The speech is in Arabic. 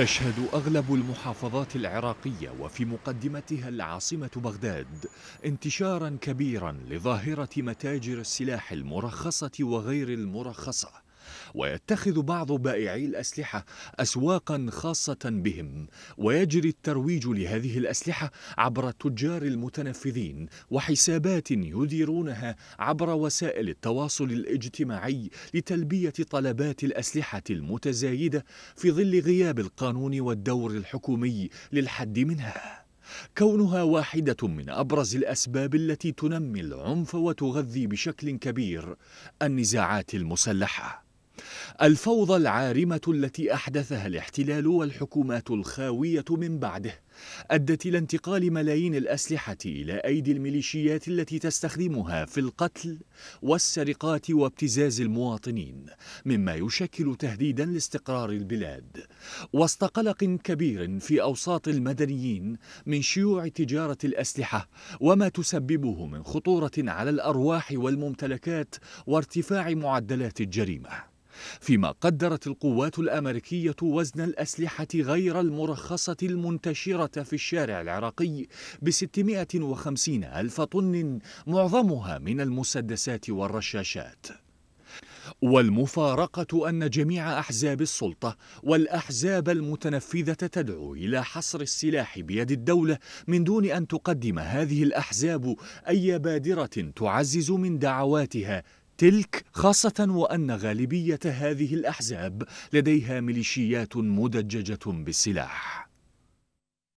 تشهد أغلب المحافظات العراقية وفي مقدمتها العاصمة بغداد انتشارا كبيرا لظاهرة متاجر السلاح المرخصة وغير المرخصة ويتخذ بعض بائعي الأسلحة أسواقا خاصة بهم ويجري الترويج لهذه الأسلحة عبر التجار المتنفذين وحسابات يديرونها عبر وسائل التواصل الاجتماعي لتلبية طلبات الأسلحة المتزايدة في ظل غياب القانون والدور الحكومي للحد منها كونها واحدة من أبرز الأسباب التي تنمي العنف وتغذي بشكل كبير النزاعات المسلحة الفوضى العارمة التي أحدثها الاحتلال والحكومات الخاوية من بعده أدت إلى انتقال ملايين الأسلحة إلى أيدي الميليشيات التي تستخدمها في القتل والسرقات وابتزاز المواطنين مما يشكل تهديدا لاستقرار البلاد وسط قلق كبير في أوساط المدنيين من شيوع تجارة الأسلحة وما تسببه من خطورة على الأرواح والممتلكات وارتفاع معدلات الجريمه فيما قدرت القوات الأمريكية وزن الأسلحة غير المرخصة المنتشرة في الشارع العراقي ب 650 ألف طن معظمها من المسدسات والرشاشات والمفارقة أن جميع أحزاب السلطة والأحزاب المتنفذة تدعو إلى حصر السلاح بيد الدولة من دون أن تقدم هذه الأحزاب أي بادرة تعزز من دعواتها تلك خاصة وأن غالبية هذه الأحزاب لديها ميليشيات مدججة بالسلاح